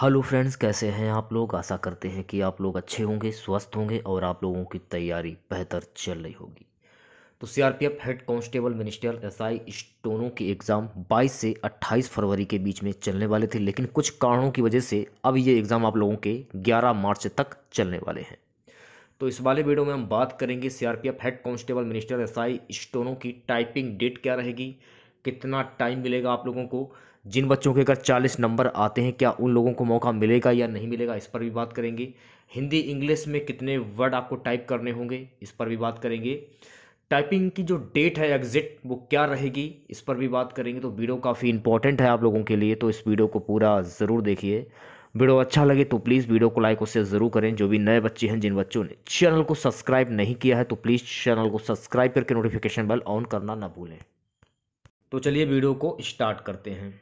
hello friends कैसे हैं आप लोग आशा करते हैं कि आप लोग अच्छे होंगे स्वस्थ होंगे और आप लोगों की तैयारी बेहतर चल रही होगी तो CRPF head constable ministerial ASI स्टोनों के एग्ज़ाम 22 से 28 फरवरी के बीच में चलने वाले थे लेकिन कुछ कारणों की वजह से अब ये एग्ज़ाम आप लोगों के 11 मार्च तक चलने वाले हैं तो इस वाले वीडियो में हम बात करेंगे CRPF head constable ministerial ASI स्टोनों की टाइपिंग डेट क्या रहेगी कितना टाइम मिलेगा आप लोगों को जिन बच्चों के अगर चालीस नंबर आते हैं क्या उन लोगों को मौका मिलेगा या नहीं मिलेगा इस पर भी बात करेंगे हिंदी इंग्लिश में कितने वर्ड आपको टाइप करने होंगे इस पर भी बात करेंगे टाइपिंग की जो डेट है एग्जिट वो क्या रहेगी इस पर भी बात करेंगे तो वीडियो काफ़ी इंपॉर्टेंट है आप लोगों के लिए तो इस वीडियो को पूरा ज़रूर देखिए वीडियो अच्छा लगे तो प्लीज़ वीडियो को लाइक शेयर ज़रूर करें जो भी नए बच्चे हैं जिन बच्चों ने चैनल को सब्सक्राइब नहीं किया है तो प्लीज़ चैनल को सब्सक्राइब करके नोटिफिकेशन बेल ऑन करना ना भूलें तो चलिए वीडियो को स्टार्ट करते हैं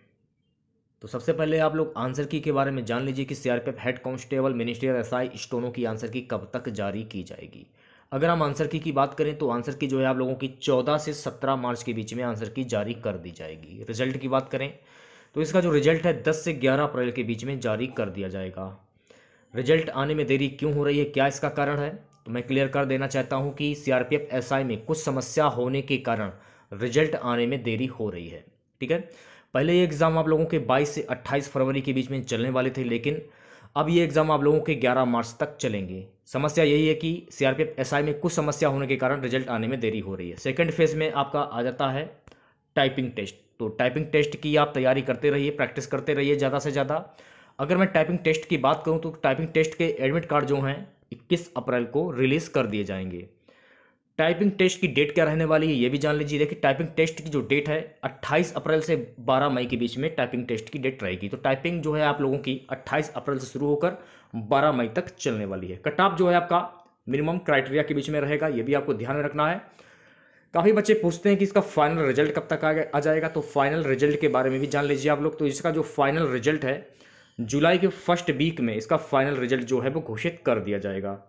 तो सबसे पहले आप लोग आंसर की के बारे में जान लीजिए कि CRPF head constable ministerial ASI steno की आंसर की कब तक जारी की जाएगी अगर हम आंसर की की बात करें तो आंसर की जो है आप लोगों की 14 से 17 मार्च के बीच में आंसर की जारी कर दी जाएगी रिजल्ट की बात करें तो इसका जो रिजल्ट है दस से ग्यारह अप्रैल के बीच में जारी कर दिया जाएगा रिजल्ट आने में देरी क्यों हो रही है क्या इसका कारण है तो मैं क्लियर कर देना चाहता हूँ कि सी आर में कुछ समस्या होने के कारण रिजल्ट आने में देरी हो रही है ठीक है पहले ये एग्ज़ाम आप लोगों के 22 से 28 फरवरी के बीच में चलने वाले थे लेकिन अब ये एग्ज़ाम आप लोगों के 11 मार्च तक चलेंगे समस्या यही है कि सीआरपीएफ एसआई में कुछ समस्या होने के कारण रिजल्ट आने में देरी हो रही है सेकेंड फेज़ में आपका आ जाता है टाइपिंग टेस्ट तो टाइपिंग टेस्ट की आप तैयारी करते रहिए प्रैक्टिस करते रहिए ज़्यादा से ज़्यादा अगर मैं टाइपिंग टेस्ट की बात करूँ तो टाइपिंग टेस्ट के एडमिट कार्ड जो हैं इक्कीस अप्रैल को रिलीज़ कर दिए जाएंगे टाइपिंग टेस्ट की डेट क्या रहने वाली है ये भी जान लीजिए देखिए टाइपिंग टेस्ट की जो डेट है 28 अप्रैल से 12 मई के बीच में टाइपिंग टेस्ट की डेट रहेगी तो टाइपिंग जो है आप लोगों की 28 अप्रैल से शुरू होकर 12 मई तक चलने वाली है कट ऑफ जो है आपका मिनिमम क्राइटेरिया के बीच में रहेगा ये भी आपको ध्यान में रखना है काफ़ी बच्चे पूछते हैं कि इसका फाइनल रिजल्ट कब तक आ जाएगा तो फाइनल रिजल्ट के बारे में भी जान लीजिए आप लोग तो इसका जो फाइनल रिजल्ट है जुलाई के फर्स्ट वीक में इसका फाइनल रिजल्ट जो है वो घोषित कर दिया जाएगा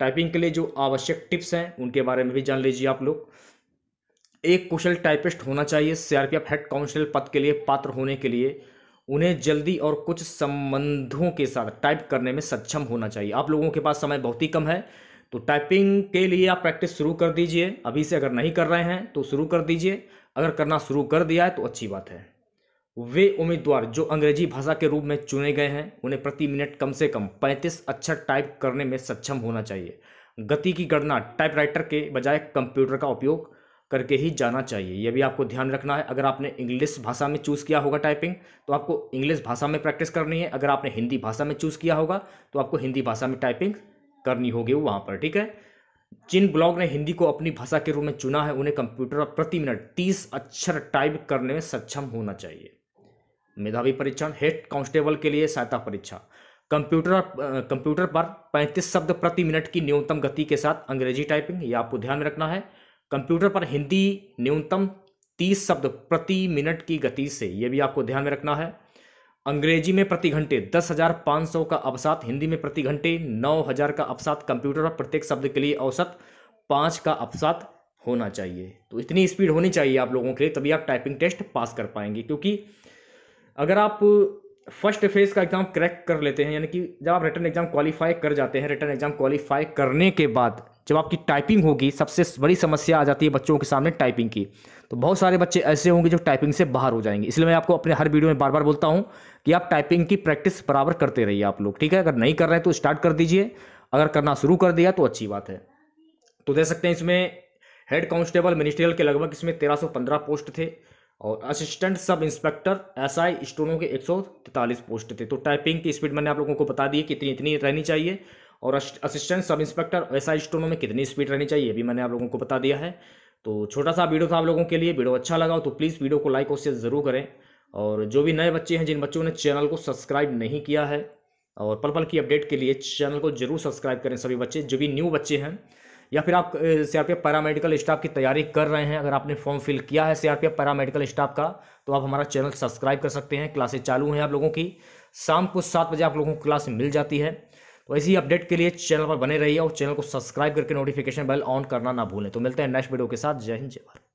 टाइपिंग के लिए जो आवश्यक टिप्स हैं उनके बारे में भी जान लीजिए आप लोग एक कुशल टाइपिस्ट होना चाहिए सीआरपीएफ हेड काउंसिल पद के लिए पात्र होने के लिए उन्हें जल्दी और कुछ संबंधों के साथ टाइप करने में सक्षम होना चाहिए आप लोगों के पास समय बहुत ही कम है तो टाइपिंग के लिए आप प्रैक्टिस शुरू कर दीजिए अभी से अगर नहीं कर रहे हैं तो शुरू कर दीजिए अगर करना शुरू कर दिया है तो अच्छी बात है वे उम्मीदवार जो अंग्रेजी भाषा के रूप में चुने गए हैं उन्हें प्रति मिनट कम से कम 35 अक्षर टाइप करने में सक्षम होना चाहिए गति की गणना टाइपराइटर के बजाय कंप्यूटर का उपयोग करके ही जाना चाहिए यह भी आपको ध्यान रखना है अगर आपने इंग्लिश भाषा में चूज़ किया होगा टाइपिंग तो आपको इंग्लिश भाषा में प्रैक्टिस करनी है अगर आपने हिंदी भाषा में चूज़ किया होगा तो आपको हिंदी भाषा में टाइपिंग करनी होगी वहाँ पर ठीक है जिन ब्लॉग ने हिंदी को अपनी भाषा के रूप में चुना है उन्हें कंप्यूटर पर प्रति मिनट तीस अक्षर टाइप करने में सक्षम होना चाहिए मेधावी परीक्षण हेड कांस्टेबल के लिए सहायता परीक्षा कंप्यूटर कंप्यूटर पर 35 शब्द प्रति मिनट की न्यूनतम गति के साथ अंग्रेजी टाइपिंग यह आपको ध्यान में रखना है कंप्यूटर पर हिंदी न्यूनतम 30 शब्द प्रति मिनट की गति से यह भी आपको ध्यान में रखना है अंग्रेजी में प्रति घंटे दस हज़ार पाँच सौ का अवसात हिंदी में प्रति घंटे नौ हज़ार का अवसात कंप्यूटर पर प्रत्येक शब्द के लिए औसत पाँच का अवसात होना चाहिए तो इतनी स्पीड होनी चाहिए आप लोगों के लिए तभी आप टाइपिंग टेस्ट पास कर पाएंगे क्योंकि अगर आप फर्स्ट फेज़ का एग्ज़ाम क्रैक कर लेते हैं यानी कि जब आप रिटर्न एग्ज़ाम क्वालिफाई कर जाते हैं रिटर्न एग्ज़ाम क्वालिफाई करने के बाद जब आपकी टाइपिंग होगी सबसे बड़ी समस्या आ जाती है बच्चों के सामने टाइपिंग की तो बहुत सारे बच्चे ऐसे होंगे जो टाइपिंग से बाहर हो जाएंगे इसलिए मैं आपको अपने हर वीडियो में बार बार बोलता हूँ कि आप टाइपिंग की प्रैक्टिस बराबर करते रहिए आप लोग ठीक है अगर नहीं कर रहे हैं तो स्टार्ट कर दीजिए अगर करना शुरू कर दिया तो अच्छी बात है तो दे सकते हैं इसमें हेड कांस्टेबल मिनिस्ट्रियल के लगभग इसमें तेरह पोस्ट थे और असिस्टेंट सब इंस्पेक्टर एसआई स्टोनों के एक पोस्ट थे तो टाइपिंग की स्पीड मैंने आप लोगों को बता दी कितनी इतनी रहनी चाहिए और assistant sub inspector S I में कितनी स्पीड रहनी चाहिए ये भी मैंने आप लोगों को बता दिया है तो छोटा सा वीडियो था आप लोगों के लिए वीडियो अच्छा लगा तो प्लीज़ वीडियो को लाइक और शेयर ज़रूर करें और जो भी नए बच्चे हैं जिन बच्चों ने चैनल को सब्सक्राइब नहीं किया है और पल पल की अपडेट के लिए चैनल को जरूर सब्सक्राइब करें सभी बच्चे जो भी न्यू बच्चे हैं या फिर आप सीआरपीएफ पैरामेडिकल स्टाफ की तैयारी कर रहे हैं अगर आपने फॉर्म फिल किया है सीआरपीएफ पैरामेडिकल स्टाफ का तो आप हमारा चैनल सब्सक्राइब कर सकते हैं क्लासेज चालू हैं आप लोगों की शाम को सात बजे आप लोगों को क्लास मिल जाती है तो ऐसी अपडेट के लिए चैनल पर बने रहिए और चैनल को सब्सक्राइब करके नोटिफिकेशन बेल ऑन करना ना भूलें तो मिलते हैं नेक्स्ट वीडियो के साथ जय हिंद जय भारत